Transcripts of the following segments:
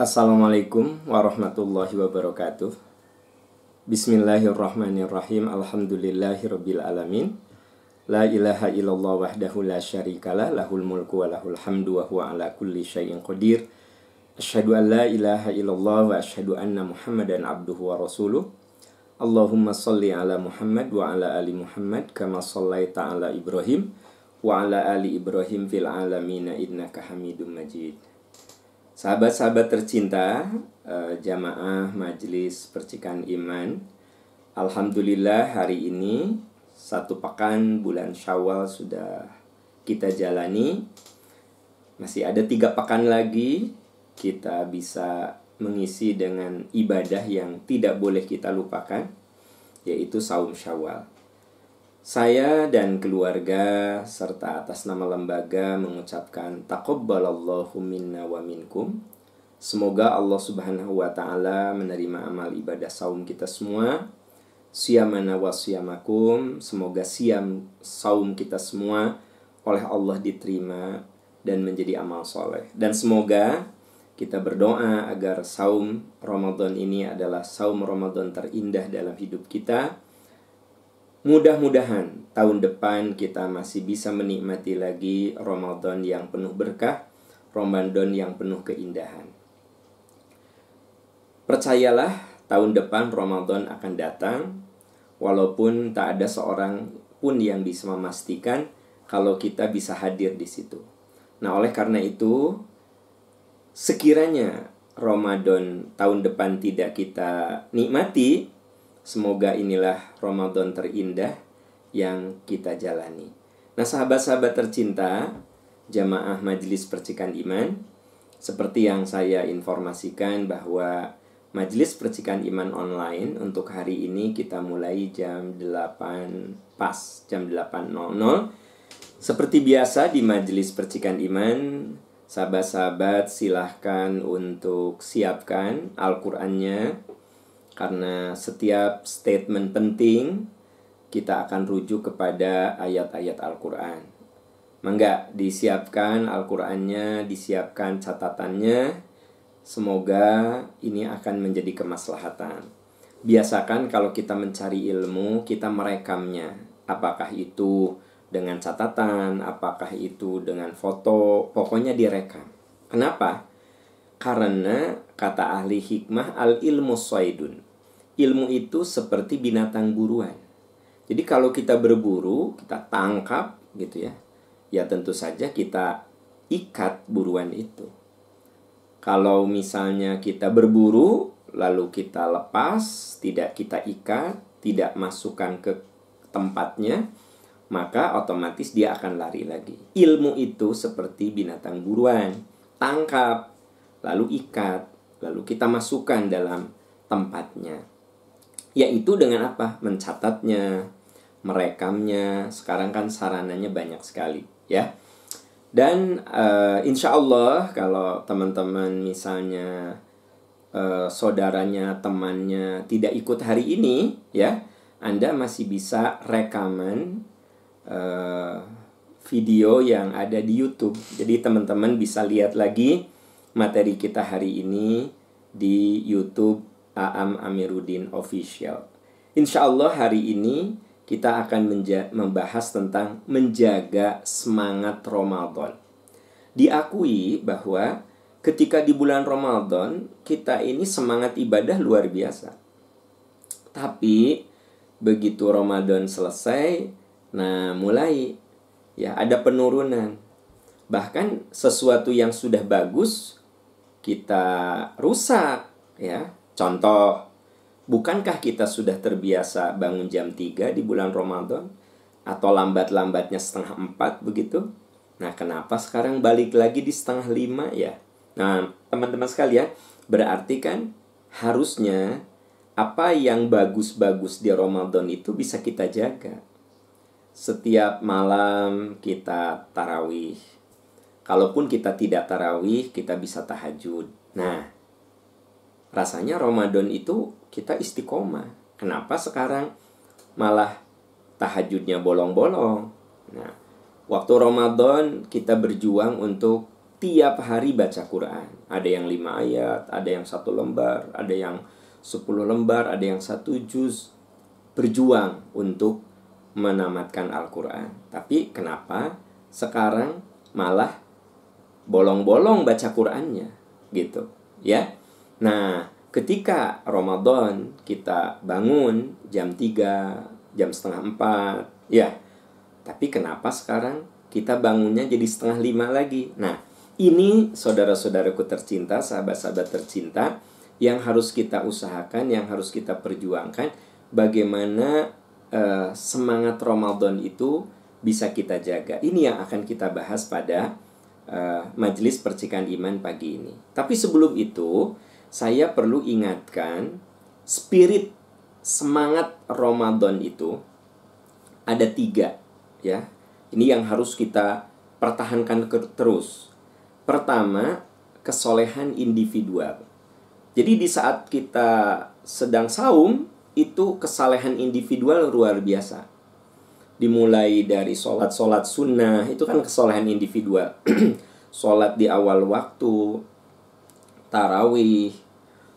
Assalamualaikum warahmatullahi wabarakatuh Bismillahirrahmanirrahim Alhamdulillahirrabbilalamin La ilaha illallah wahdahu la syarikalah Lahul mulku wa lahul hamdu wa huwa ala kulli syai'in qadir Ashadu an la ilaha illallah wa ashadu anna muhammadan abduhu wa rasuluh Allahumma salli ala Muhammad wa ala ali Muhammad Kama sallaita ala Ibrahim wa ala ali Ibrahim fil alamina innaka hamidum majid Sahabat-sahabat tercinta, eh, jamaah majelis percikan iman, Alhamdulillah hari ini satu pekan bulan Syawal sudah kita jalani. Masih ada tiga pekan lagi kita bisa mengisi dengan ibadah yang tidak boleh kita lupakan, yaitu saum Syawal. Saya dan keluarga serta atas nama lembaga mengucapkan takobbalallahu minna wa minkum. Semoga Allah Subhanahu wa taala menerima amal ibadah saum kita semua. Siamana wa siamakum. Semoga siam saum kita semua oleh Allah diterima dan menjadi amal soleh. Dan semoga kita berdoa agar saum Ramadan ini adalah saum Ramadan terindah dalam hidup kita Mudah-mudahan tahun depan kita masih bisa menikmati lagi Ramadan yang penuh berkah, Ramadan yang penuh keindahan. Percayalah, tahun depan Ramadan akan datang, walaupun tak ada seorang pun yang bisa memastikan kalau kita bisa hadir di situ. Nah, oleh karena itu, sekiranya Ramadan tahun depan tidak kita nikmati, Semoga inilah Ramadan terindah yang kita jalani. Nah, sahabat-sahabat tercinta, jamaah Majelis Percikan Iman, seperti yang saya informasikan bahwa Majelis Percikan Iman online untuk hari ini kita mulai jam 8 pas, jam 8.00. Seperti biasa di Majelis Percikan Iman, sahabat-sahabat silahkan untuk siapkan Al-Qur'annya, karena setiap statement penting kita akan rujuk kepada ayat-ayat Al-Qur'an. Mangga disiapkan Al-Qur'annya, disiapkan catatannya. Semoga ini akan menjadi kemaslahatan. Biasakan kalau kita mencari ilmu, kita merekamnya. Apakah itu dengan catatan, apakah itu dengan foto, pokoknya direkam. Kenapa? Karena kata ahli hikmah al ilmu soidun Ilmu itu seperti binatang buruan. Jadi kalau kita berburu, kita tangkap gitu ya. Ya tentu saja kita ikat buruan itu. Kalau misalnya kita berburu lalu kita lepas, tidak kita ikat, tidak masukkan ke tempatnya, maka otomatis dia akan lari lagi. Ilmu itu seperti binatang buruan, tangkap lalu ikat, lalu kita masukkan dalam tempatnya. Yaitu dengan apa? Mencatatnya, merekamnya. Sekarang kan sarananya banyak sekali, ya. Dan uh, insya Allah kalau teman-teman misalnya uh, saudaranya, temannya tidak ikut hari ini, ya, Anda masih bisa rekaman uh, video yang ada di YouTube. Jadi teman-teman bisa lihat lagi materi kita hari ini di YouTube Aam Amiruddin Official. Insya Allah hari ini kita akan membahas tentang menjaga semangat Ramadan. Diakui bahwa ketika di bulan Ramadan kita ini semangat ibadah luar biasa. Tapi begitu Ramadan selesai, nah mulai ya ada penurunan. Bahkan sesuatu yang sudah bagus kita rusak ya. Contoh, bukankah kita sudah terbiasa bangun jam 3 di bulan Ramadan atau lambat-lambatnya setengah 4 begitu? Nah, kenapa sekarang balik lagi di setengah 5 ya? Nah, teman-teman sekalian, berarti kan harusnya apa yang bagus-bagus di Ramadan itu bisa kita jaga. Setiap malam kita tarawih, kalaupun kita tidak tarawih, kita bisa tahajud. Nah, rasanya Ramadan itu kita istiqomah. Kenapa sekarang malah tahajudnya bolong-bolong? Nah, waktu Ramadan kita berjuang untuk tiap hari baca Quran. Ada yang lima ayat, ada yang satu lembar, ada yang sepuluh lembar, ada yang satu juz. Berjuang untuk menamatkan Al-Quran. Tapi kenapa sekarang malah bolong-bolong baca Qurannya gitu ya nah ketika Ramadan kita bangun jam 3 jam setengah 4 ya tapi kenapa sekarang kita bangunnya jadi setengah lima lagi nah ini saudara-saudaraku tercinta sahabat-sahabat tercinta yang harus kita usahakan yang harus kita perjuangkan bagaimana uh, semangat Ramadan itu bisa kita jaga ini yang akan kita bahas pada uh, eh, majelis percikan iman pagi ini. Tapi sebelum itu, saya perlu ingatkan spirit semangat Ramadan itu ada tiga ya. Ini yang harus kita pertahankan terus. Pertama, kesolehan individual. Jadi di saat kita sedang saum itu kesalehan individual luar biasa dimulai dari sholat-sholat sunnah itu kan kesolehan individual sholat di awal waktu tarawih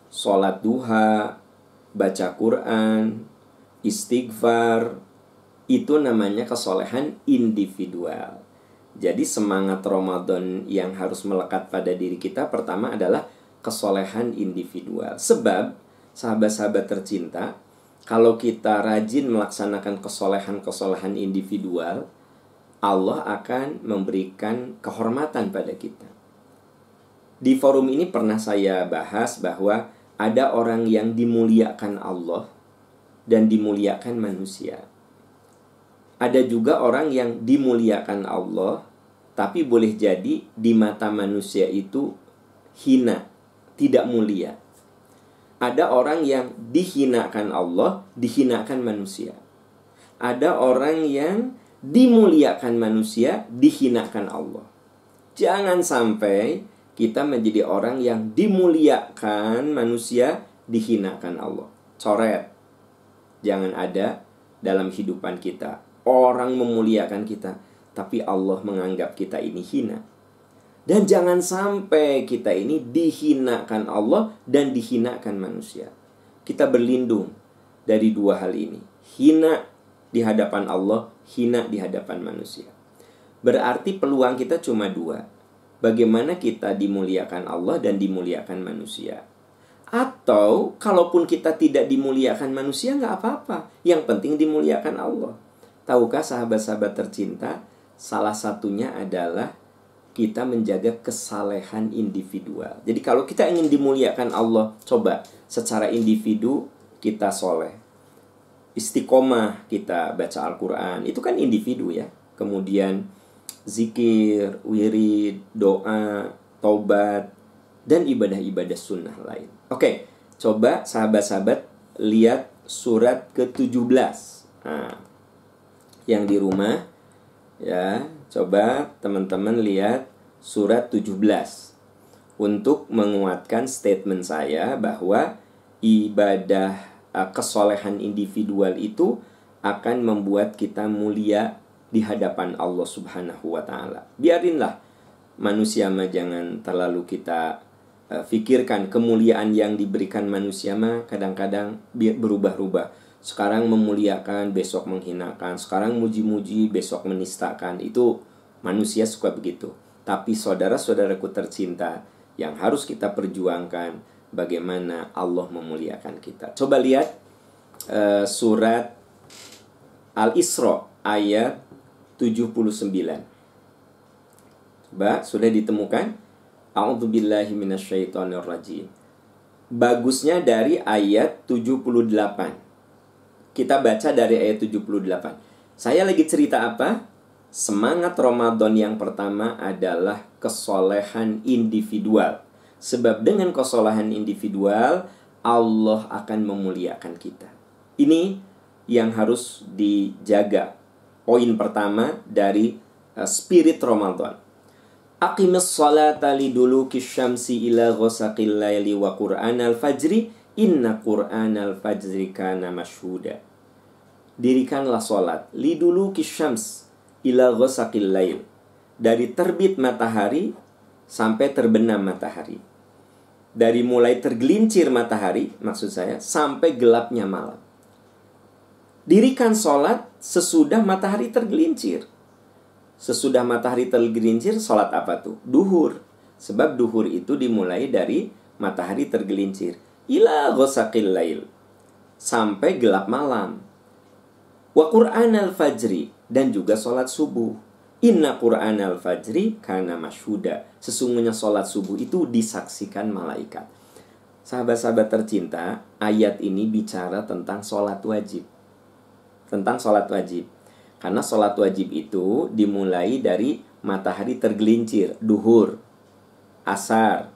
sholat duha baca Quran istighfar itu namanya kesolehan individual jadi semangat Ramadan yang harus melekat pada diri kita pertama adalah kesolehan individual sebab sahabat-sahabat tercinta kalau kita rajin melaksanakan kesolehan-kesolehan individual, Allah akan memberikan kehormatan pada kita. Di forum ini pernah saya bahas bahwa ada orang yang dimuliakan Allah dan dimuliakan manusia. Ada juga orang yang dimuliakan Allah, tapi boleh jadi di mata manusia itu hina, tidak mulia. Ada orang yang dihinakan Allah, dihinakan manusia. Ada orang yang dimuliakan manusia, dihinakan Allah. Jangan sampai kita menjadi orang yang dimuliakan manusia, dihinakan Allah. Coret. Jangan ada dalam kehidupan kita. Orang memuliakan kita, tapi Allah menganggap kita ini hina. Dan jangan sampai kita ini dihinakan Allah dan dihinakan manusia. Kita berlindung dari dua hal ini. Hina di hadapan Allah, hina di hadapan manusia. Berarti peluang kita cuma dua. Bagaimana kita dimuliakan Allah dan dimuliakan manusia. Atau kalaupun kita tidak dimuliakan manusia nggak apa-apa. Yang penting dimuliakan Allah. Tahukah sahabat-sahabat tercinta, salah satunya adalah kita menjaga kesalehan individual. Jadi kalau kita ingin dimuliakan Allah, coba secara individu kita soleh. Istiqomah kita baca Al-Quran, itu kan individu ya. Kemudian zikir, wirid, doa, taubat, dan ibadah-ibadah sunnah lain. Oke, coba sahabat-sahabat lihat surat ke-17. Nah, yang di rumah ya Coba teman-teman lihat surat 17 untuk menguatkan statement saya bahwa ibadah eh, kesolehan individual itu akan membuat kita mulia di hadapan Allah Subhanahu wa taala. Biarinlah manusia mah jangan terlalu kita eh, fikirkan kemuliaan yang diberikan manusia mah kadang-kadang berubah-ubah sekarang memuliakan, besok menghinakan, sekarang muji-muji, besok menistakan. Itu manusia suka begitu. Tapi saudara-saudaraku tercinta yang harus kita perjuangkan bagaimana Allah memuliakan kita. Coba lihat uh, surat Al-Isra ayat 79. Coba sudah ditemukan? Bagusnya dari ayat 78. Kita baca dari ayat 78. Saya lagi cerita apa? Semangat Ramadan yang pertama adalah kesolehan individual. Sebab dengan kesolehan individual, Allah akan memuliakan kita. Ini yang harus dijaga. Poin pertama dari eh, spirit Ramadan. Aqimis salata liduluki syamsi ila ghasaqil laili wa al fajri Inna Qur'an al kana mashhuda. Dirikanlah solat. Lidulu kisshams ila ghasaqil lail. Dari terbit matahari sampai terbenam matahari. Dari mulai tergelincir matahari, maksud saya, sampai gelapnya malam. Dirikan solat sesudah matahari tergelincir. Sesudah matahari tergelincir, solat apa tuh? Duhur. Sebab duhur itu dimulai dari matahari tergelincir ila ghasaqil lail sampai gelap malam. Wa Qur'an al-fajri dan juga sholat subuh. Inna Qur'an al-fajri karena masyhuda. Sesungguhnya sholat subuh itu disaksikan malaikat. Sahabat-sahabat tercinta, ayat ini bicara tentang sholat wajib. Tentang sholat wajib. Karena sholat wajib itu dimulai dari matahari tergelincir, duhur, asar,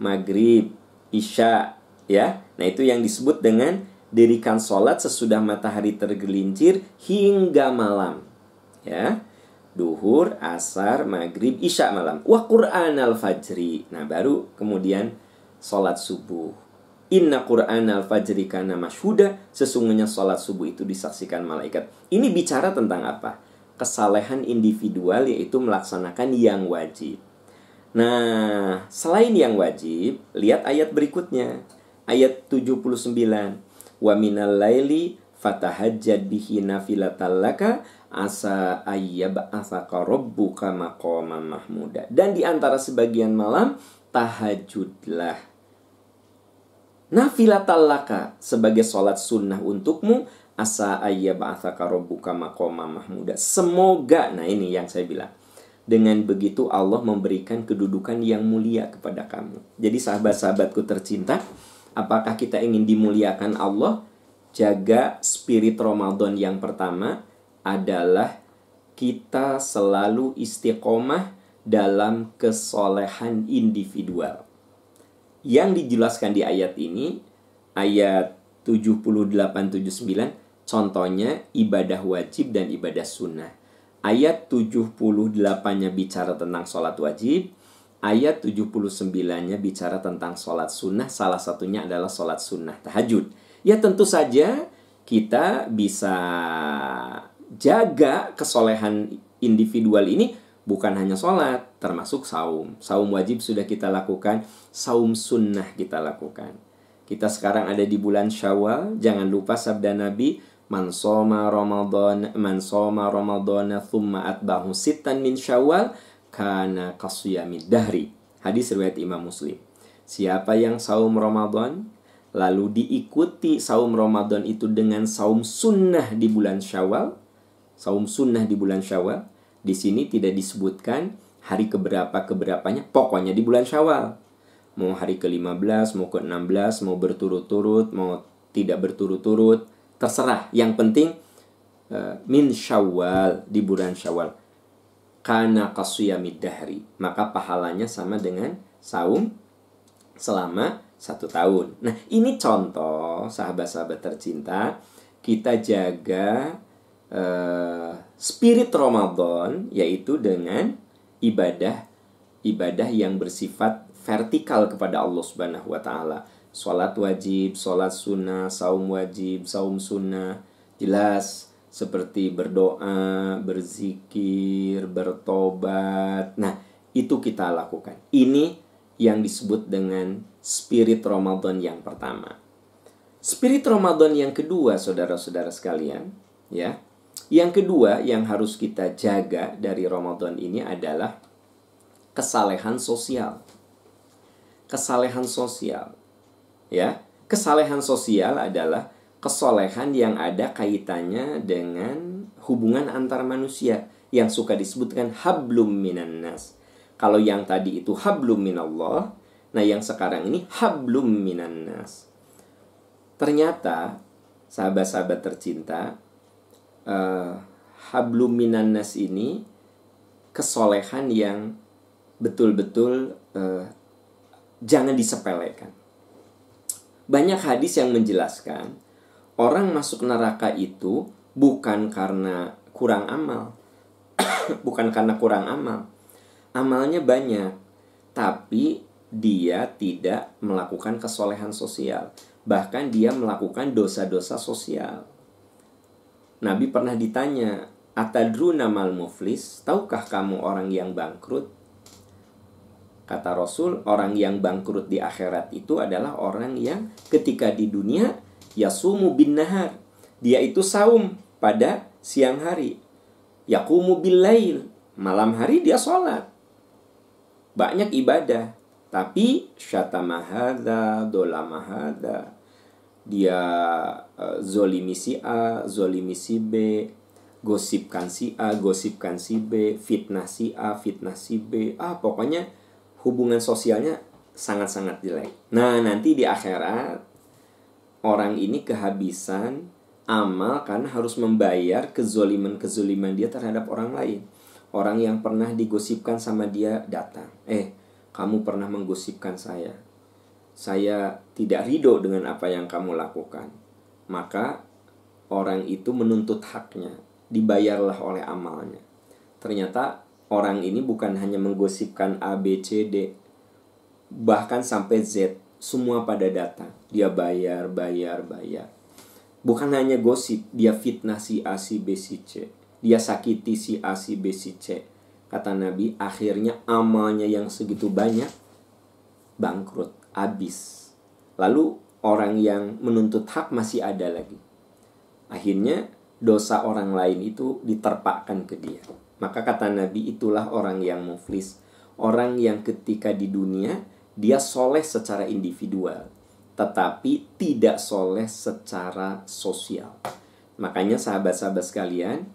maghrib, isya, ya. Nah, itu yang disebut dengan dirikan sholat sesudah matahari tergelincir hingga malam. Ya. Duhur, asar, maghrib, isya malam. Wa Qur'an al-fajri. Nah, baru kemudian sholat subuh. Inna Qur'an al-fajri karena masyhuda. Sesungguhnya sholat subuh itu disaksikan malaikat. Ini bicara tentang apa? Kesalehan individual yaitu melaksanakan yang wajib. Nah, selain yang wajib, lihat ayat berikutnya ayat 79. Wa minal laili fatahajjad bihi nafilatal laka asa ayyab asaka rabbuka maqaman mahmuda. Dan di antara sebagian malam tahajudlah. Nafilatal laka sebagai sholat sunnah untukmu asa ayyab asaka rabbuka maqaman mahmuda. Semoga, nah ini yang saya bilang. Dengan begitu Allah memberikan kedudukan yang mulia kepada kamu. Jadi sahabat-sahabatku tercinta, Apakah kita ingin dimuliakan Allah? Jaga spirit Ramadan yang pertama adalah kita selalu istiqomah dalam kesolehan individual. Yang dijelaskan di ayat ini, ayat 78-79, contohnya ibadah wajib dan ibadah sunnah. Ayat 78-nya bicara tentang sholat wajib, Ayat 79-nya bicara tentang sholat sunnah, salah satunya adalah sholat sunnah tahajud. Ya tentu saja kita bisa jaga kesolehan individual ini bukan hanya sholat, termasuk saum. Saum wajib sudah kita lakukan, saum sunnah kita lakukan. Kita sekarang ada di bulan syawal, jangan lupa sabda Nabi, Man soma Ramadan, man soma Ramadan, thumma atbahu sitan min syawal, kana kasuyami dahri. Hadis riwayat Imam Muslim. Siapa yang saum Ramadan lalu diikuti saum Ramadan itu dengan saum sunnah di bulan Syawal, saum sunnah di bulan Syawal, di sini tidak disebutkan hari keberapa keberapanya, pokoknya di bulan Syawal. Mau hari ke-15, mau ke-16, mau berturut-turut, mau tidak berturut-turut, terserah. Yang penting eh, min Syawal di bulan Syawal kana kasuyamid dahri maka pahalanya sama dengan saum selama satu tahun nah ini contoh sahabat-sahabat tercinta kita jaga eh, spirit Ramadan yaitu dengan ibadah ibadah yang bersifat vertikal kepada Allah Subhanahu wa taala. Salat wajib, salat sunnah, saum wajib, saum sunnah. Jelas seperti berdoa, berzikir, bertobat. Nah, itu kita lakukan. Ini yang disebut dengan spirit Ramadan yang pertama. Spirit Ramadan yang kedua, saudara-saudara sekalian, ya. Yang kedua yang harus kita jaga dari Ramadan ini adalah kesalehan sosial. Kesalehan sosial. Ya, kesalehan sosial adalah kesolehan yang ada kaitannya dengan hubungan antar manusia yang suka disebutkan hablum minan nas. Kalau yang tadi itu hablum minallah, nah yang sekarang ini hablum minan nas. Ternyata sahabat-sahabat tercinta uh, hablum minan nas ini kesolehan yang betul-betul uh, jangan disepelekan. Banyak hadis yang menjelaskan orang masuk neraka itu bukan karena kurang amal, bukan karena kurang amal. Amalnya banyak, tapi dia tidak melakukan kesolehan sosial, bahkan dia melakukan dosa-dosa sosial. Nabi pernah ditanya, Atadruna mal muflis, tahukah kamu orang yang bangkrut? Kata Rasul, orang yang bangkrut di akhirat itu adalah orang yang ketika di dunia Yasumu bin nahar. Dia itu saum pada siang hari. Yakumu bin lail. Malam hari dia sholat. Banyak ibadah. Tapi dola dolamahada. Dia uh, zolimi si A, zolimi si B, gosipkan si A, gosipkan si B, fitnah si A, fitnah si B. Ah, pokoknya hubungan sosialnya sangat-sangat jelek. Nah, nanti di akhirat orang ini kehabisan amal karena harus membayar kezoliman-kezoliman dia terhadap orang lain. Orang yang pernah digosipkan sama dia datang. Eh, kamu pernah menggosipkan saya. Saya tidak ridho dengan apa yang kamu lakukan. Maka orang itu menuntut haknya. Dibayarlah oleh amalnya. Ternyata orang ini bukan hanya menggosipkan A, B, C, D. Bahkan sampai Z semua pada datang. Dia bayar, bayar, bayar. Bukan hanya gosip, dia fitnah si A, si B, si C. Dia sakiti si A, si B, si C. Kata Nabi, akhirnya amalnya yang segitu banyak bangkrut, habis. Lalu orang yang menuntut hak masih ada lagi. Akhirnya dosa orang lain itu diterpakkan ke dia. Maka kata Nabi itulah orang yang muflis. Orang yang ketika di dunia dia soleh secara individual, tetapi tidak soleh secara sosial. Makanya sahabat-sahabat sekalian,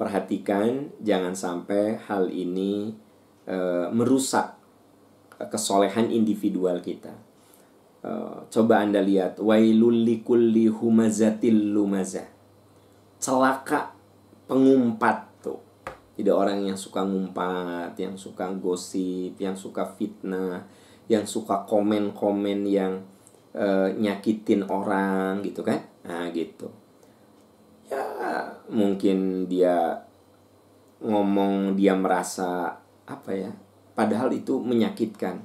perhatikan jangan sampai hal ini e, merusak kesolehan individual kita. E, coba Anda lihat, wailul lumazah. Celaka pengumpat tuh. Tidak orang yang suka ngumpat, yang suka gosip, yang suka fitnah, yang suka komen-komen yang e, nyakitin orang gitu kan nah gitu ya mungkin dia ngomong dia merasa apa ya padahal itu menyakitkan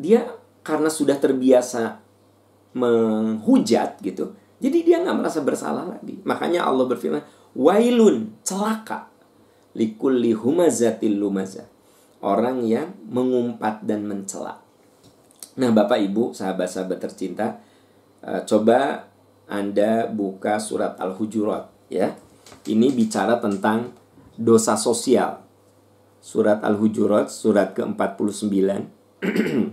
dia karena sudah terbiasa menghujat gitu jadi dia nggak merasa bersalah lagi makanya Allah berfirman wailun celaka likulli humazatil lumazah orang yang mengumpat dan mencela. Nah, Bapak Ibu, sahabat-sahabat tercinta, eh, coba Anda buka surat Al-Hujurat ya. Ini bicara tentang dosa sosial. Surat Al-Hujurat surat ke-49.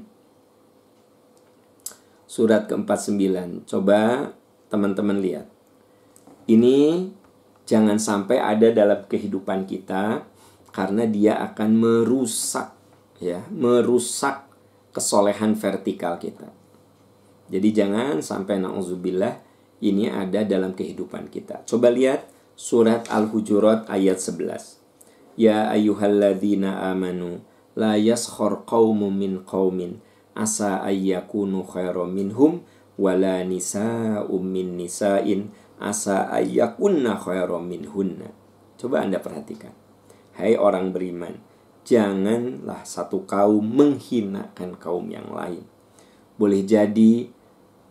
surat ke-49. Coba teman-teman lihat. Ini jangan sampai ada dalam kehidupan kita karena dia akan merusak ya, merusak kesolehan vertikal kita. Jadi jangan sampai nauzubillah ini ada dalam kehidupan kita. Coba lihat surat Al-Hujurat ayat 11. Ya ayyuhalladzina amanu la yaskhur qaumun min qaumin asa ayyakunu khairam minhum wala nisa'um min nisa'in asa ayyakunna khairam minhunna. Coba Anda perhatikan. Hai orang beriman, janganlah satu kaum menghinakan kaum yang lain. Boleh jadi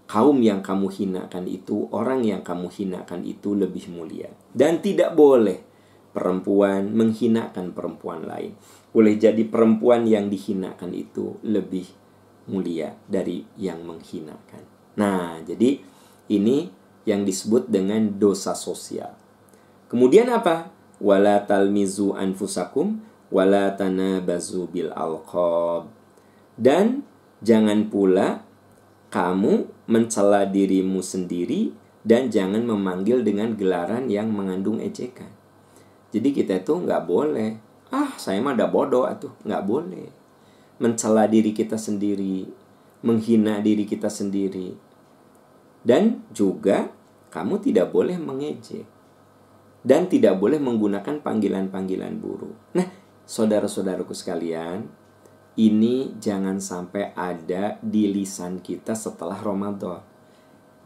kaum yang kamu hinakan itu, orang yang kamu hinakan itu lebih mulia. Dan tidak boleh perempuan menghinakan perempuan lain. Boleh jadi perempuan yang dihinakan itu lebih mulia dari yang menghinakan. Nah, jadi ini yang disebut dengan dosa sosial. Kemudian apa? wala talmizu anfusakum wala tanabazu bil alqab dan jangan pula kamu mencela dirimu sendiri dan jangan memanggil dengan gelaran yang mengandung ejekan jadi kita itu nggak boleh ah saya mah ada bodoh atuh nggak boleh mencela diri kita sendiri menghina diri kita sendiri dan juga kamu tidak boleh mengejek dan tidak boleh menggunakan panggilan-panggilan buruk. Nah, saudara-saudaraku sekalian, ini jangan sampai ada di lisan kita setelah Ramadan.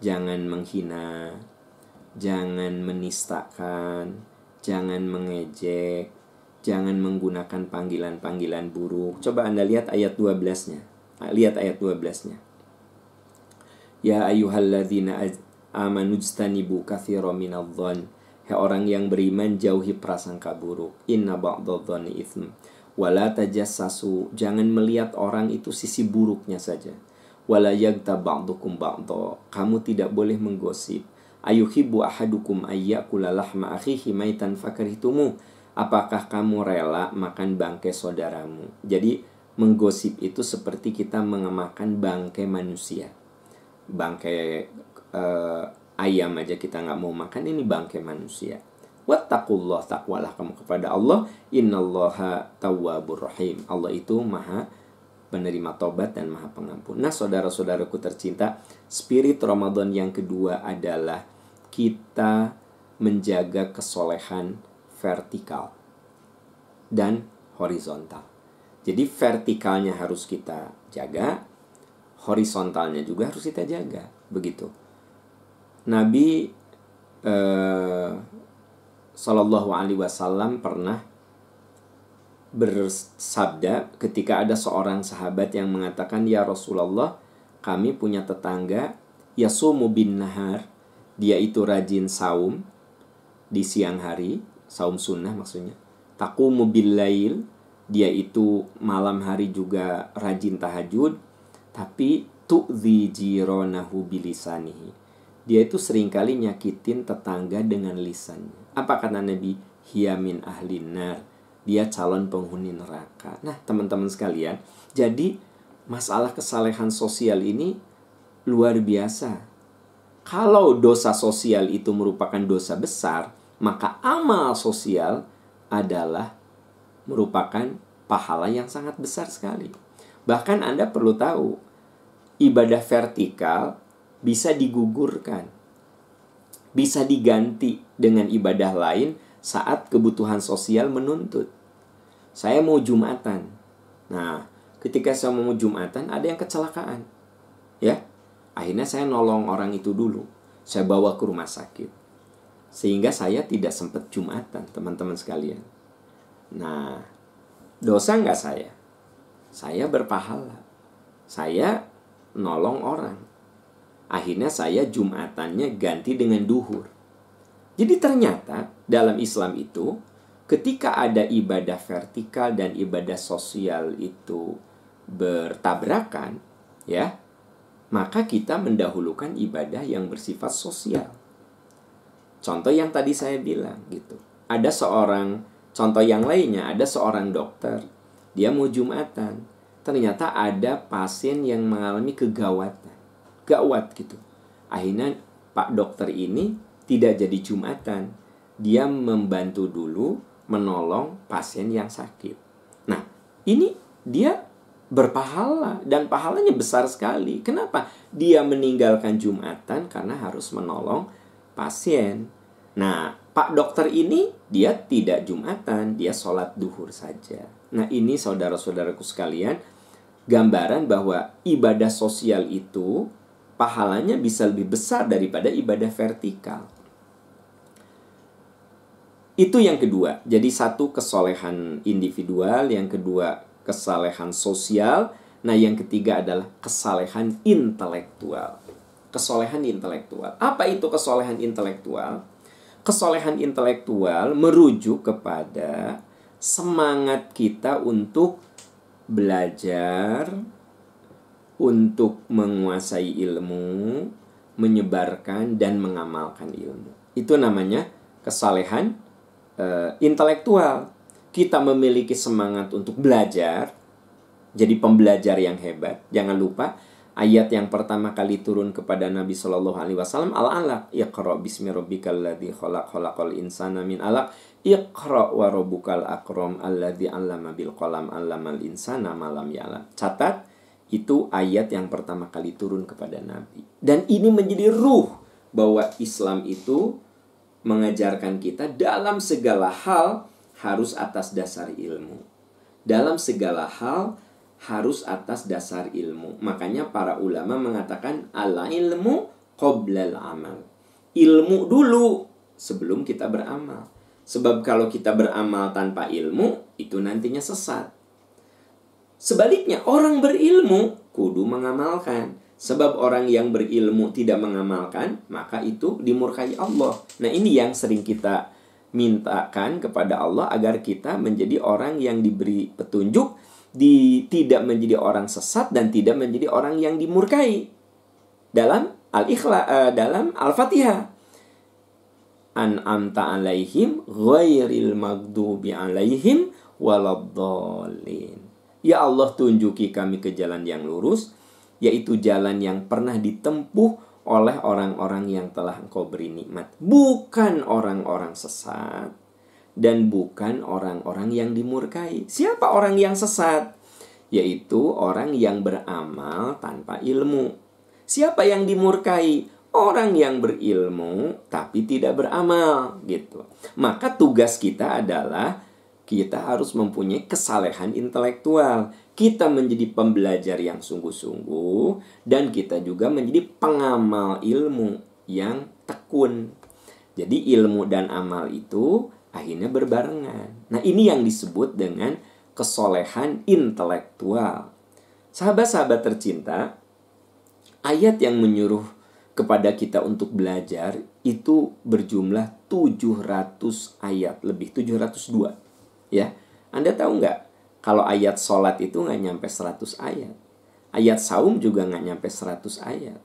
Jangan menghina, jangan menistakan, jangan mengejek, jangan menggunakan panggilan-panggilan buruk. Coba Anda lihat ayat 12-nya. Lihat ayat 12-nya. Ya ayyuhalladzina amanu jtanibu katsiran minadh He orang yang beriman jauhi prasangka buruk. Inna ba'dadhani ithm. Wala tajassasu. Jangan melihat orang itu sisi buruknya saja. Wala yagta ba'dukum ba'da. Kamu tidak boleh menggosip. Ayuhibbu ahadukum ayyakula lahma akhihi maitan fakarhitumu. Apakah kamu rela makan bangkai saudaramu? Jadi menggosip itu seperti kita mengemakan bangkai manusia. Bangkai eh, ayam aja kita nggak mau makan ini bangke manusia wattaqullah takwalah kamu kepada Allah innallaha tawwabur rahim Allah itu maha penerima tobat dan maha pengampun nah saudara-saudaraku tercinta spirit Ramadan yang kedua adalah kita menjaga kesolehan vertikal dan horizontal jadi vertikalnya harus kita jaga horizontalnya juga harus kita jaga begitu Nabi eh, Shallallahu Alaihi Wasallam pernah bersabda ketika ada seorang sahabat yang mengatakan ya Rasulullah kami punya tetangga ya Yasumu bin Nahar dia itu rajin saum di siang hari saum sunnah maksudnya takumu bil lail dia itu malam hari juga rajin tahajud tapi tu'zi jironahu bilisanihi dia itu seringkali nyakitin tetangga dengan lisannya. Apa kata Nabi? Hiamin ahlinar. Dia calon penghuni neraka. Nah, teman-teman sekalian, jadi masalah kesalehan sosial ini luar biasa. Kalau dosa sosial itu merupakan dosa besar, maka amal sosial adalah merupakan pahala yang sangat besar sekali. Bahkan Anda perlu tahu, ibadah vertikal bisa digugurkan, bisa diganti dengan ibadah lain saat kebutuhan sosial menuntut. Saya mau jumatan. Nah, ketika saya mau jumatan ada yang kecelakaan. Ya. Akhirnya saya nolong orang itu dulu. Saya bawa ke rumah sakit. Sehingga saya tidak sempat jumatan, teman-teman sekalian. Nah, dosa nggak saya? Saya berpahala. Saya nolong orang Akhirnya saya Jumatannya ganti dengan duhur. Jadi ternyata dalam Islam itu ketika ada ibadah vertikal dan ibadah sosial itu bertabrakan, ya, maka kita mendahulukan ibadah yang bersifat sosial. Contoh yang tadi saya bilang gitu. Ada seorang contoh yang lainnya, ada seorang dokter, dia mau jumatan. Ternyata ada pasien yang mengalami kegawatan gawat gitu akhirnya pak dokter ini tidak jadi jumatan dia membantu dulu menolong pasien yang sakit nah ini dia berpahala dan pahalanya besar sekali. Kenapa? Dia meninggalkan Jumatan karena harus menolong pasien. Nah, Pak dokter ini dia tidak Jumatan, dia sholat duhur saja. Nah ini saudara-saudaraku sekalian, gambaran bahwa ibadah sosial itu pahalanya bisa lebih besar daripada ibadah vertikal. Itu yang kedua. Jadi satu kesolehan individual, yang kedua kesalehan sosial, nah yang ketiga adalah kesalehan intelektual. Kesolehan intelektual. Apa itu kesolehan intelektual? Kesolehan intelektual merujuk kepada semangat kita untuk belajar, untuk menguasai ilmu, menyebarkan dan mengamalkan ilmu. Itu namanya kesalehan e, intelektual. Kita memiliki semangat untuk belajar, jadi pembelajar yang hebat. Jangan lupa ayat yang pertama kali turun kepada Nabi Shallallahu Alaihi Wasallam al alaq iqra bismi rabbikal ladhi khalaq khalaqal insana min alaq iqra wa rabbukal akram alladzi 'allama bil qalam 'allamal insana malam ya'lam catat itu ayat yang pertama kali turun kepada Nabi. Dan ini menjadi ruh bahwa Islam itu mengajarkan kita dalam segala hal harus atas dasar ilmu. Dalam segala hal harus atas dasar ilmu. Makanya para ulama mengatakan ala ilmu qoblal amal. Ilmu dulu sebelum kita beramal. Sebab kalau kita beramal tanpa ilmu, itu nantinya sesat. Sebaliknya, orang berilmu kudu mengamalkan. Sebab orang yang berilmu tidak mengamalkan, maka itu dimurkai Allah. Nah, ini yang sering kita mintakan kepada Allah agar kita menjadi orang yang diberi petunjuk, di, tidak menjadi orang sesat dan tidak menjadi orang yang dimurkai. Dalam Al-Ikhla uh, dalam Al-Fatihah. alaihim ghairil magdubi alaihim waladdallin. Ya Allah tunjuki kami ke jalan yang lurus, yaitu jalan yang pernah ditempuh oleh orang-orang yang telah engkau beri nikmat. Bukan orang-orang sesat dan bukan orang-orang yang dimurkai. Siapa orang yang sesat? Yaitu orang yang beramal tanpa ilmu. Siapa yang dimurkai? Orang yang berilmu tapi tidak beramal gitu. Maka tugas kita adalah kita harus mempunyai kesalehan intelektual. Kita menjadi pembelajar yang sungguh-sungguh dan kita juga menjadi pengamal ilmu yang tekun. Jadi ilmu dan amal itu akhirnya berbarengan. Nah, ini yang disebut dengan kesolehan intelektual. Sahabat-sahabat tercinta, ayat yang menyuruh kepada kita untuk belajar itu berjumlah 700 ayat lebih 702 Ya, Anda tahu nggak kalau ayat sholat itu nggak nyampe 100 ayat. Ayat saum juga nggak nyampe 100 ayat.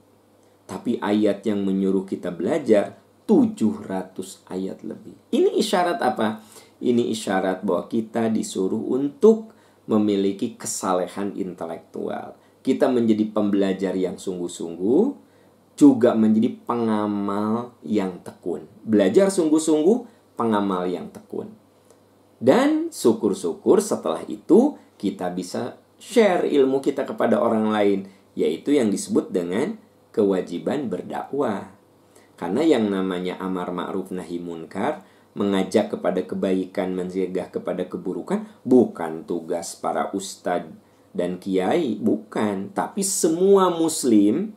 Tapi ayat yang menyuruh kita belajar 700 ayat lebih. Ini isyarat apa? Ini isyarat bahwa kita disuruh untuk memiliki kesalehan intelektual. Kita menjadi pembelajar yang sungguh-sungguh, juga menjadi pengamal yang tekun. Belajar sungguh-sungguh, pengamal yang tekun. Dan syukur-syukur setelah itu kita bisa share ilmu kita kepada orang lain, yaitu yang disebut dengan kewajiban berdakwah. Karena yang namanya amar ma'ruf nahi munkar mengajak kepada kebaikan, mencegah kepada keburukan bukan tugas para ustadz dan kiai, bukan, tapi semua muslim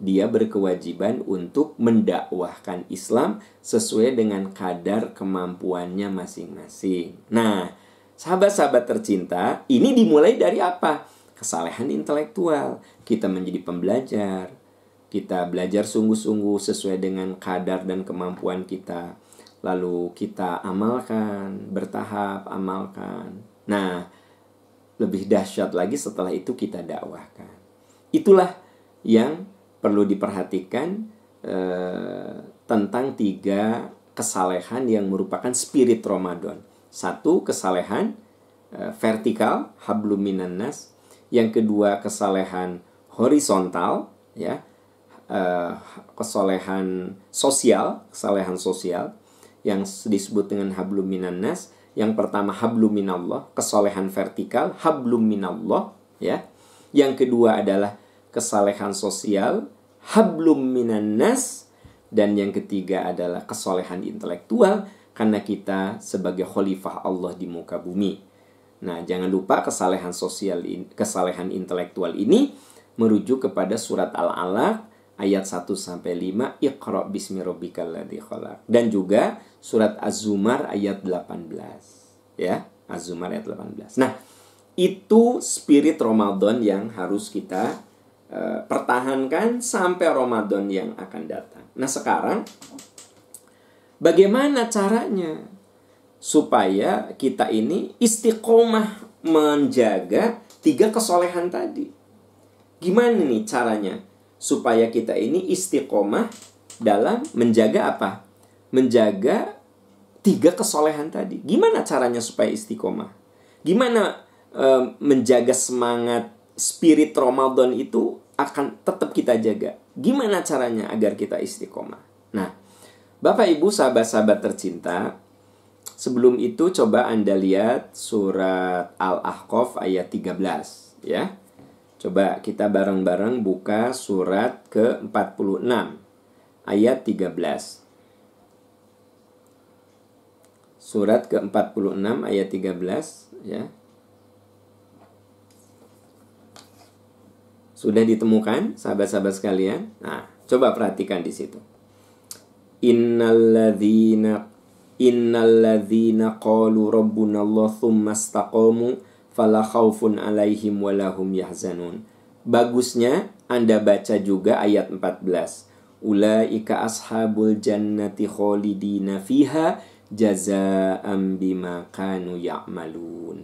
dia berkewajiban untuk mendakwahkan Islam sesuai dengan kadar kemampuannya masing-masing. Nah, sahabat-sahabat tercinta, ini dimulai dari apa? Kesalehan intelektual. Kita menjadi pembelajar. Kita belajar sungguh-sungguh sesuai dengan kadar dan kemampuan kita. Lalu kita amalkan, bertahap amalkan. Nah, lebih dahsyat lagi setelah itu kita dakwahkan. Itulah yang perlu diperhatikan eh, tentang tiga kesalehan yang merupakan spirit Ramadan. Satu, kesalehan eh, vertikal, hablum nas Yang kedua, kesalehan horizontal, ya. Eh, kesalehan sosial, kesalehan sosial yang disebut dengan hablum nas Yang pertama habluminallah minallah, kesolehan vertikal, habluminallah ya. Yang kedua adalah kesalehan sosial, hablum minan nas, dan yang ketiga adalah kesalehan intelektual karena kita sebagai khalifah Allah di muka bumi. Nah, jangan lupa kesalehan sosial kesalehan intelektual ini merujuk kepada surat Al-Alaq ayat 1 sampai 5 Iqra bismi ladzi khalaq dan juga surat Az-Zumar ayat 18 ya Az-Zumar ayat 18. Nah, itu spirit Ramadan yang harus kita Eh, pertahankan sampai Ramadan yang akan datang. Nah, sekarang bagaimana caranya supaya kita ini istiqomah menjaga tiga kesolehan tadi? Gimana nih caranya supaya kita ini istiqomah dalam menjaga apa? Menjaga tiga kesolehan tadi. Gimana caranya supaya istiqomah? Gimana e, menjaga semangat spirit Ramadan itu akan tetap kita jaga. Gimana caranya agar kita istiqomah? Nah, Bapak Ibu sahabat-sahabat tercinta, sebelum itu coba Anda lihat surat Al-Ahqaf ayat 13 ya. Coba kita bareng-bareng buka surat ke-46 ayat 13. Surat ke-46 ayat 13 ya. Sudah ditemukan, sahabat-sahabat sekalian. Nah, coba perhatikan di situ. Innalladzina innalladzina qalu rabbunallah tsumma istaqamu fala khaufun alaihim walahum yahzanun. Bagusnya Anda baca juga ayat 14. Ulaika ashabul jannati khalidina fiha jazaa'an bima kanu ya'malun.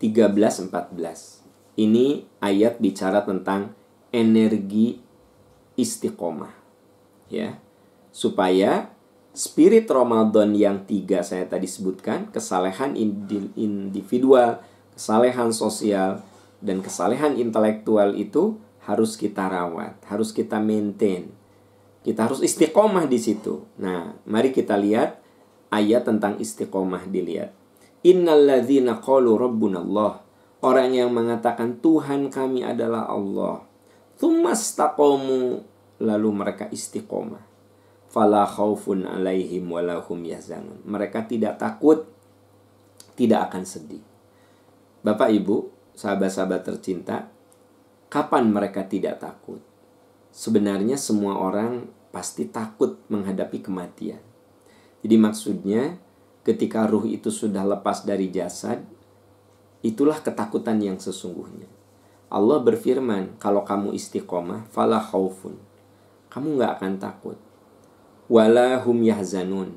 13 14 ini ayat bicara tentang energi istiqomah. Ya. Supaya spirit Ramadan yang tiga saya tadi sebutkan, kesalehan individual, kesalehan sosial, dan kesalehan intelektual itu harus kita rawat, harus kita maintain. Kita harus istiqomah di situ. Nah, mari kita lihat ayat tentang istiqomah dilihat. Innalladzina qalu rabbunallah Orang yang mengatakan Tuhan kami adalah Allah. takomu lalu mereka istiqomah. Fala khaufun alaihim walahum yahzanun. Mereka tidak takut, tidak akan sedih. Bapak Ibu, sahabat-sahabat tercinta, kapan mereka tidak takut? Sebenarnya semua orang pasti takut menghadapi kematian. Jadi maksudnya ketika ruh itu sudah lepas dari jasad, Itulah ketakutan yang sesungguhnya. Allah berfirman, kalau kamu istiqomah, fala khaufun. Kamu nggak akan takut. Wala hum yahzanun.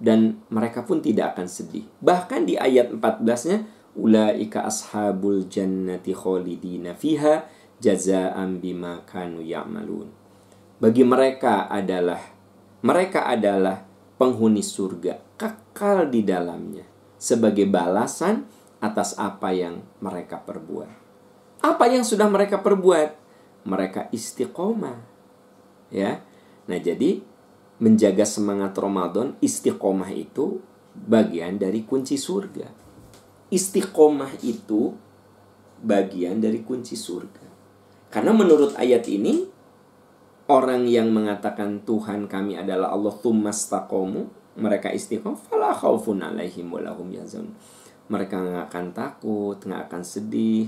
Dan mereka pun tidak akan sedih. Bahkan di ayat 14-nya, Ula'ika ashabul jannati kholidina fiha jaza'an bima kanu ya'malun. Bagi mereka adalah mereka adalah penghuni surga kekal di dalamnya sebagai balasan atas apa yang mereka perbuat. Apa yang sudah mereka perbuat? Mereka istiqomah. Ya. Nah, jadi menjaga semangat Ramadan istiqomah itu bagian dari kunci surga. Istiqomah itu bagian dari kunci surga. Karena menurut ayat ini orang yang mengatakan Tuhan kami adalah Allah tumastakomu mereka istiqomah mereka nggak akan takut, nggak akan sedih.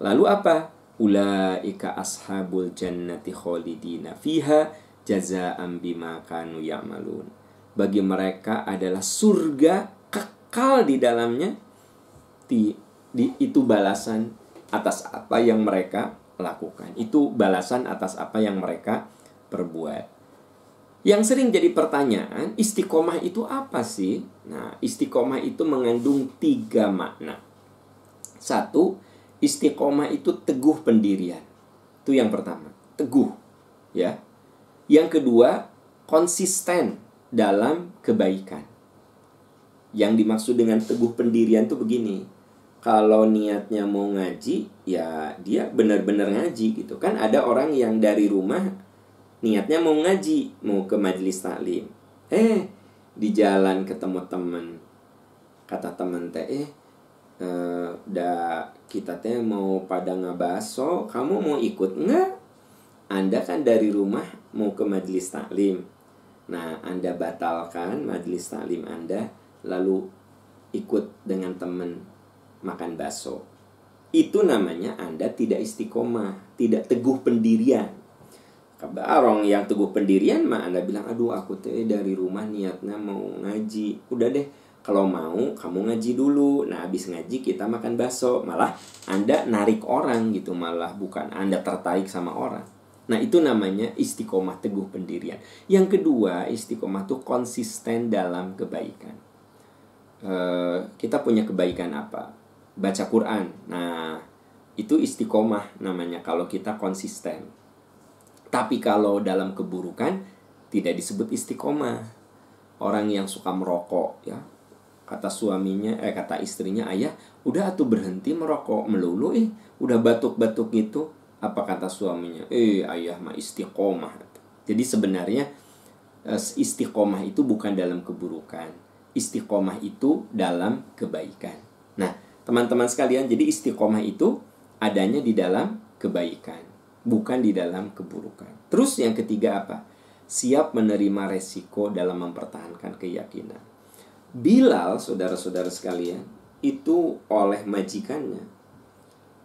Lalu apa? Ulaika ashabul jannati khalidina fiha jaza ambi makanu ya'malun. Bagi mereka adalah surga kekal di dalamnya. Di, di itu balasan atas apa yang mereka lakukan. Itu balasan atas apa yang mereka perbuat. Yang sering jadi pertanyaan, istiqomah itu apa sih? Nah, istiqomah itu mengandung tiga makna. Satu, istiqomah itu teguh pendirian. Itu yang pertama, teguh. Ya. Yang kedua, konsisten dalam kebaikan. Yang dimaksud dengan teguh pendirian itu begini. Kalau niatnya mau ngaji, ya dia benar-benar ngaji gitu kan. Ada orang yang dari rumah niatnya mau ngaji mau ke majelis taklim eh di jalan ketemu temen kata temen teh eh udah eh, kita teh mau pada ngabaso kamu mau ikut nggak anda kan dari rumah mau ke majelis taklim nah anda batalkan majelis taklim anda lalu ikut dengan temen makan baso itu namanya anda tidak istiqomah tidak teguh pendirian kabarong yang teguh pendirian mah anda bilang aduh aku teh dari rumah niatnya mau ngaji udah deh kalau mau kamu ngaji dulu nah habis ngaji kita makan bakso malah anda narik orang gitu malah bukan anda tertarik sama orang nah itu namanya istiqomah teguh pendirian yang kedua istiqomah tuh konsisten dalam kebaikan e, kita punya kebaikan apa baca Quran nah itu istiqomah namanya kalau kita konsisten tapi kalau dalam keburukan tidak disebut istiqomah. Orang yang suka merokok ya, kata suaminya eh kata istrinya ayah, udah atuh berhenti merokok melulu ih, eh, udah batuk-batuk gitu. Apa kata suaminya? Eh ayah mah istiqomah. Jadi sebenarnya eh, istiqomah itu bukan dalam keburukan. Istiqomah itu dalam kebaikan. Nah, teman-teman sekalian, jadi istiqomah itu adanya di dalam kebaikan bukan di dalam keburukan. Terus yang ketiga apa? Siap menerima resiko dalam mempertahankan keyakinan. Bilal, saudara-saudara sekalian, itu oleh majikannya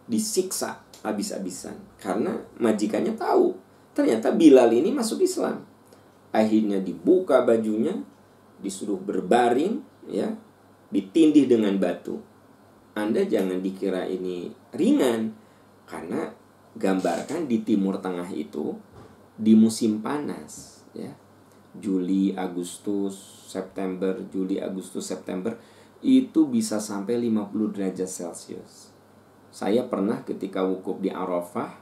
disiksa habis-habisan karena majikannya tahu ternyata Bilal ini masuk Islam. Akhirnya dibuka bajunya, disuruh berbaring, ya, ditindih dengan batu. Anda jangan dikira ini ringan karena gambarkan di Timur Tengah itu di musim panas ya Juli Agustus September Juli Agustus September itu bisa sampai 50 derajat Celcius. Saya pernah ketika wukuf di Arafah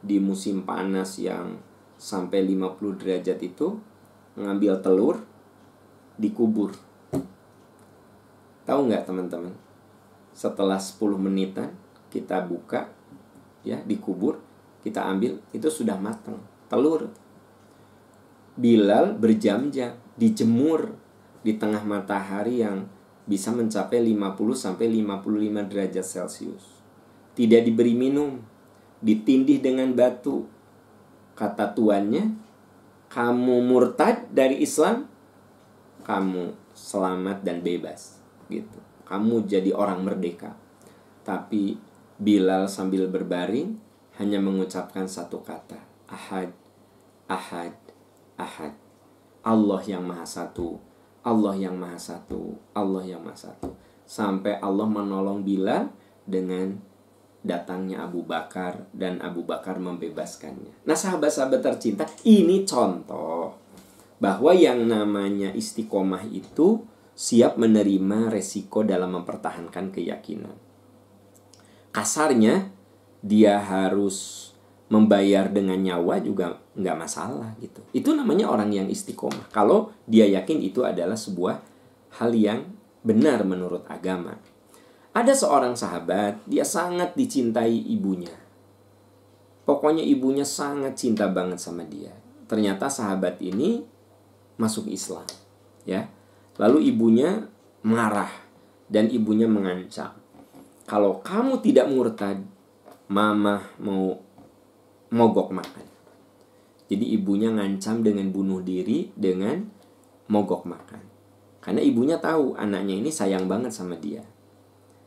di musim panas yang sampai 50 derajat itu mengambil telur dikubur. Tahu nggak teman-teman? Setelah 10 menitan kita buka ya dikubur kita ambil itu sudah matang telur Bilal berjam-jam dijemur di tengah matahari yang bisa mencapai 50 sampai 55 derajat Celcius. Tidak diberi minum, ditindih dengan batu. Kata tuannya, "Kamu murtad dari Islam, kamu selamat dan bebas." Gitu. Kamu jadi orang merdeka. Tapi Bilal sambil berbaring hanya mengucapkan satu kata, Ahad, Ahad, Ahad. Allah yang Maha Satu, Allah yang Maha Satu, Allah yang Maha Satu. Sampai Allah menolong Bilal dengan datangnya Abu Bakar dan Abu Bakar membebaskannya. Nah, sahabat-sahabat tercinta, ini contoh bahwa yang namanya istiqomah itu siap menerima resiko dalam mempertahankan keyakinan kasarnya dia harus membayar dengan nyawa juga nggak masalah gitu. Itu namanya orang yang istiqomah. Kalau dia yakin itu adalah sebuah hal yang benar menurut agama. Ada seorang sahabat, dia sangat dicintai ibunya. Pokoknya ibunya sangat cinta banget sama dia. Ternyata sahabat ini masuk Islam, ya. Lalu ibunya marah dan ibunya mengancam kalau kamu tidak murtad, mama mau mogok makan. Jadi ibunya ngancam dengan bunuh diri dengan mogok makan. Karena ibunya tahu anaknya ini sayang banget sama dia.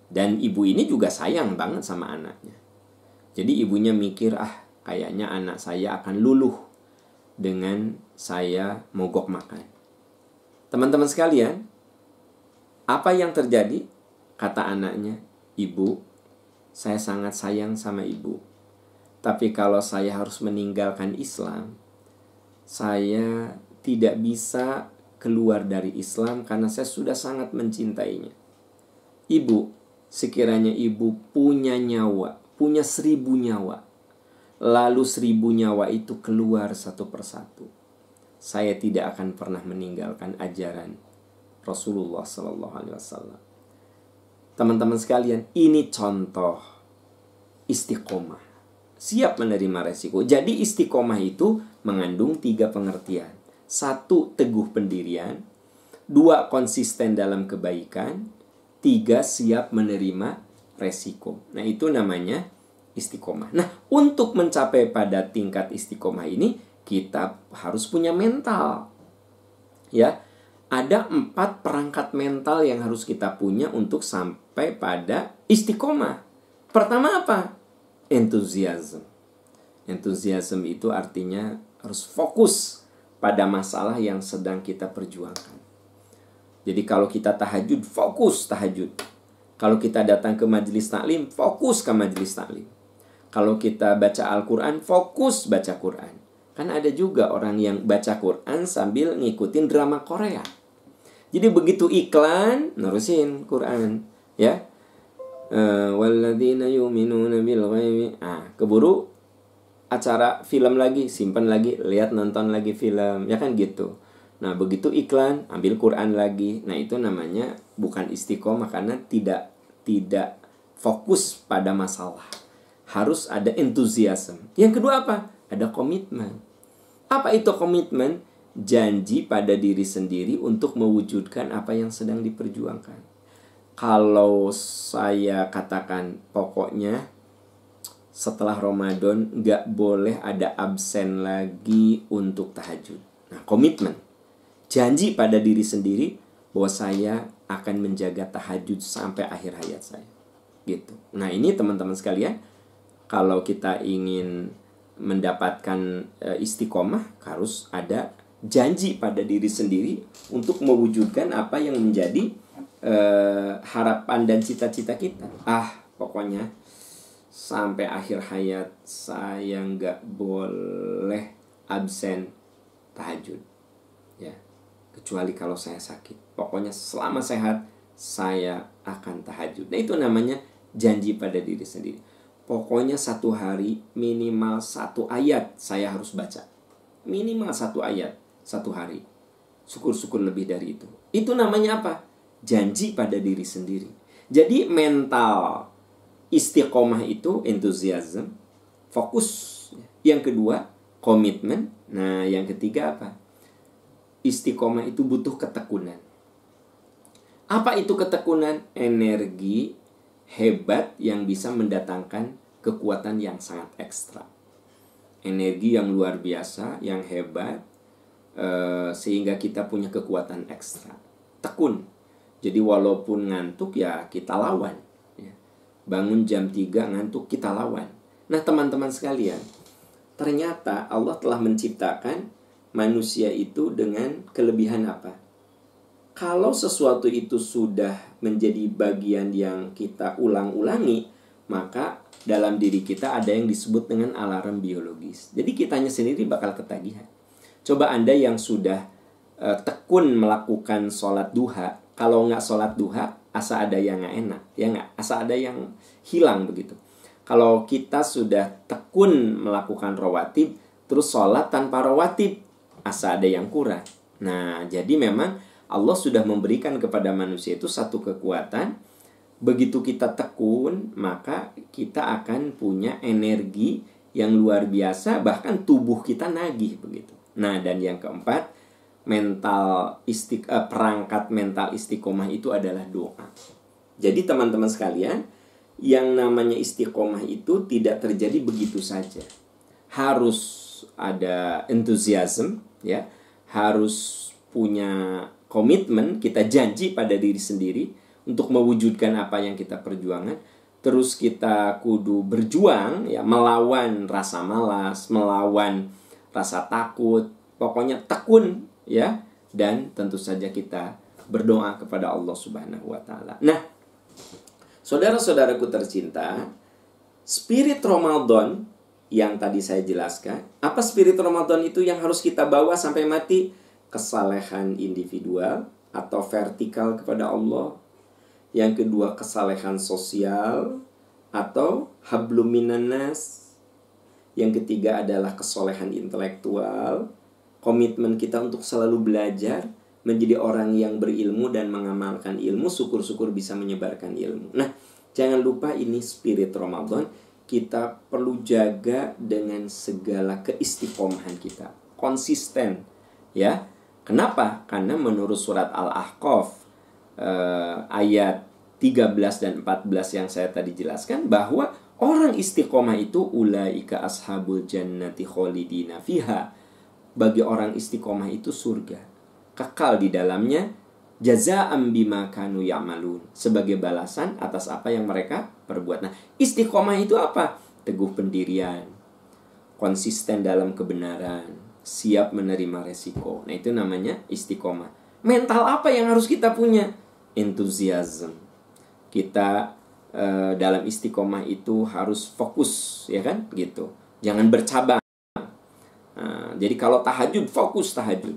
Dan ibu ini juga sayang banget sama anaknya. Jadi ibunya mikir, ah kayaknya anak saya akan luluh dengan saya mogok makan. Teman-teman sekalian, apa yang terjadi? Kata anaknya, Ibu, saya sangat sayang sama ibu. Tapi kalau saya harus meninggalkan Islam, saya tidak bisa keluar dari Islam karena saya sudah sangat mencintainya. Ibu, sekiranya ibu punya nyawa, punya seribu nyawa, lalu seribu nyawa itu keluar satu persatu. Saya tidak akan pernah meninggalkan ajaran Rasulullah Sallallahu Alaihi Wasallam. Teman-teman sekalian, ini contoh istiqomah. Siap menerima resiko. Jadi istiqomah itu mengandung tiga pengertian. Satu, teguh pendirian. Dua, konsisten dalam kebaikan. Tiga, siap menerima resiko. Nah, itu namanya istiqomah. Nah, untuk mencapai pada tingkat istiqomah ini, kita harus punya mental. Ya, ada empat perangkat mental yang harus kita punya untuk sampai sampai pada istiqomah. Pertama apa? entusiasme entusiasme itu artinya harus fokus pada masalah yang sedang kita perjuangkan. Jadi kalau kita tahajud, fokus tahajud. Kalau kita datang ke majelis taklim, fokus ke majelis taklim. Kalau kita baca Al-Quran, fokus baca Quran. Kan ada juga orang yang baca Quran sambil ngikutin drama Korea. Jadi begitu iklan, nerusin Quran ya eh, waladina yuminun bil ghaibi ah keburu acara film lagi simpan lagi lihat nonton lagi film ya kan gitu nah begitu iklan ambil Quran lagi nah itu namanya bukan istiqomah karena tidak tidak fokus pada masalah harus ada entusiasme yang kedua apa ada komitmen apa itu komitmen janji pada diri sendiri untuk mewujudkan apa yang sedang diperjuangkan kalau saya katakan pokoknya setelah Ramadan nggak boleh ada absen lagi untuk tahajud. Nah, komitmen. Janji pada diri sendiri bahwa saya akan menjaga tahajud sampai akhir hayat saya. Gitu. Nah, ini teman-teman sekalian, kalau kita ingin mendapatkan e, istiqomah harus ada janji pada diri sendiri untuk mewujudkan apa yang menjadi Eh, harapan dan cita-cita kita ah pokoknya sampai akhir hayat saya nggak boleh absen tahajud ya kecuali kalau saya sakit pokoknya selama sehat saya akan tahajud nah itu namanya janji pada diri sendiri pokoknya satu hari minimal satu ayat saya harus baca minimal satu ayat satu hari syukur-syukur lebih dari itu itu namanya apa janji pada diri sendiri. Jadi mental istiqomah itu enthusiasm, fokus. Yang kedua, komitmen. Nah, yang ketiga apa? Istiqomah itu butuh ketekunan. Apa itu ketekunan? Energi hebat yang bisa mendatangkan kekuatan yang sangat ekstra. Energi yang luar biasa, yang hebat, eh, sehingga kita punya kekuatan ekstra. Tekun, jadi walaupun ngantuk ya kita lawan. Ya. Bangun jam 3 ngantuk kita lawan. Nah teman-teman sekalian, ternyata Allah telah menciptakan manusia itu dengan kelebihan apa? Kalau sesuatu itu sudah menjadi bagian yang kita ulang-ulangi, maka dalam diri kita ada yang disebut dengan alarm biologis. Jadi kitanya sendiri bakal ketagihan. Coba Anda yang sudah eh, tekun melakukan sholat duha, kalau nggak sholat duha asa ada yang nggak enak ya nggak asa ada yang hilang begitu kalau kita sudah tekun melakukan rawatib terus sholat tanpa rawatib asa ada yang kurang nah jadi memang Allah sudah memberikan kepada manusia itu satu kekuatan begitu kita tekun maka kita akan punya energi yang luar biasa bahkan tubuh kita nagih begitu nah dan yang keempat mental istik uh, perangkat mental istiqomah itu adalah doa. Jadi teman-teman sekalian, yang namanya istiqomah itu tidak terjadi begitu saja. Harus ada entusiasme ya, harus punya komitmen, kita janji pada diri sendiri untuk mewujudkan apa yang kita perjuangkan Terus kita kudu berjuang ya melawan rasa malas, melawan rasa takut, pokoknya tekun ya dan tentu saja kita berdoa kepada Allah Subhanahu wa taala. Nah, saudara-saudaraku tercinta, spirit Ramadan yang tadi saya jelaskan, apa spirit Ramadan itu yang harus kita bawa sampai mati? Kesalehan individual atau vertikal kepada Allah. Yang kedua, kesalehan sosial atau habluminanas. Yang ketiga adalah kesolehan intelektual komitmen kita untuk selalu belajar menjadi orang yang berilmu dan mengamalkan ilmu syukur-syukur bisa menyebarkan ilmu nah jangan lupa ini spirit Ramadan kita perlu jaga dengan segala keistiqomahan kita konsisten ya kenapa karena menurut surat al-ahqaf eh, ayat 13 dan 14 yang saya tadi jelaskan bahwa orang istiqomah itu ulaika ashabul jannati khalidina fiha bagi orang istiqomah itu surga. Kekal di dalamnya jaza ambima kanu ya'malun sebagai balasan atas apa yang mereka perbuat. Nah, istiqomah itu apa? Teguh pendirian, konsisten dalam kebenaran, siap menerima resiko. Nah, itu namanya istiqomah. Mental apa yang harus kita punya? Enthusiasm. Kita eh, dalam istiqomah itu harus fokus, ya kan? Gitu. Jangan bercabang jadi kalau tahajud fokus tahajud.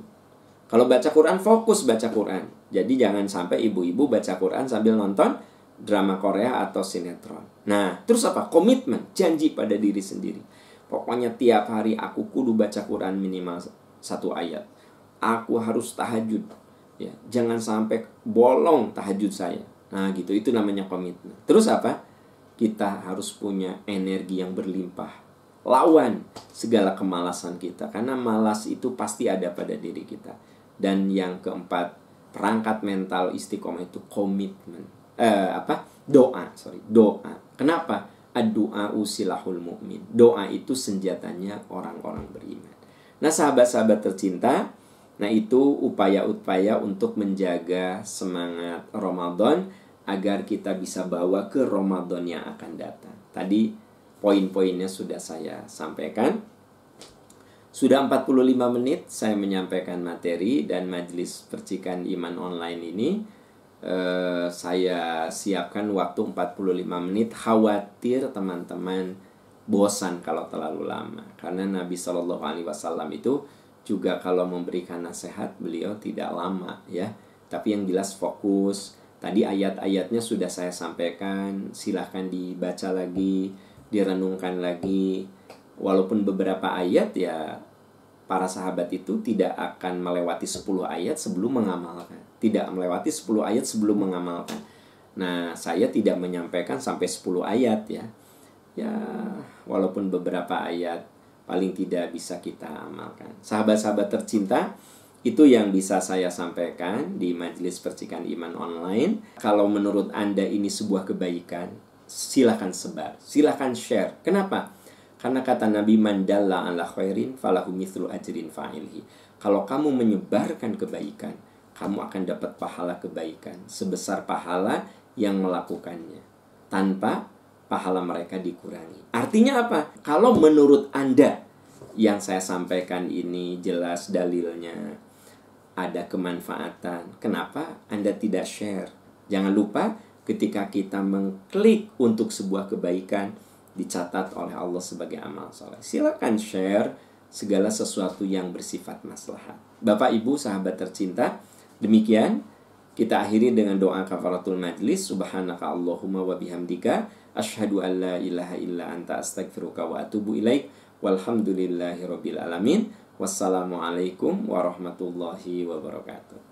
Kalau baca Quran fokus baca Quran. Jadi jangan sampai ibu-ibu baca Quran sambil nonton drama Korea atau sinetron. Nah, terus apa? Komitmen, janji pada diri sendiri. Pokoknya tiap hari aku kudu baca Quran minimal satu ayat. Aku harus tahajud. Ya, jangan sampai bolong tahajud saya. Nah, gitu. Itu namanya komitmen. Terus apa? Kita harus punya energi yang berlimpah lawan segala kemalasan kita karena malas itu pasti ada pada diri kita dan yang keempat perangkat mental istiqomah itu komitmen eh, apa doa sorry doa kenapa doa usilahul mukmin doa itu senjatanya orang-orang beriman nah sahabat-sahabat tercinta nah itu upaya-upaya untuk menjaga semangat Ramadan agar kita bisa bawa ke Ramadan yang akan datang tadi poin-poinnya sudah saya sampaikan. Sudah 45 menit saya menyampaikan materi dan majelis percikan iman online ini. Eh, saya siapkan waktu 45 menit khawatir teman-teman bosan kalau terlalu lama karena Nabi Shallallahu Alaihi Wasallam itu juga kalau memberikan nasihat beliau tidak lama ya tapi yang jelas fokus tadi ayat-ayatnya sudah saya sampaikan silahkan dibaca lagi direnungkan lagi walaupun beberapa ayat ya para sahabat itu tidak akan melewati 10 ayat sebelum mengamalkan tidak melewati 10 ayat sebelum mengamalkan nah saya tidak menyampaikan sampai 10 ayat ya ya walaupun beberapa ayat paling tidak bisa kita amalkan sahabat-sahabat tercinta itu yang bisa saya sampaikan di Majelis Percikan Iman Online. Kalau menurut Anda ini sebuah kebaikan, silahkan sebar, silahkan share. Kenapa? Karena kata Nabi Mandalla ala khairin falahu mithlu ajrin fa'ilhi. Kalau kamu menyebarkan kebaikan, kamu akan dapat pahala kebaikan sebesar pahala yang melakukannya tanpa pahala mereka dikurangi. Artinya apa? Kalau menurut Anda yang saya sampaikan ini jelas dalilnya ada kemanfaatan, kenapa Anda tidak share? Jangan lupa ketika kita mengklik untuk sebuah kebaikan dicatat oleh Allah sebagai amal soleh. Silakan share segala sesuatu yang bersifat maslahat. Bapak, Ibu, sahabat tercinta, demikian kita akhiri dengan doa kafaratul majlis. Subhanaka Allahumma wa bihamdika asyhadu an la ilaha illa anta astaghfiruka wa atubu ilaik. Walhamdulillahi alamin. Wassalamualaikum warahmatullahi wabarakatuh.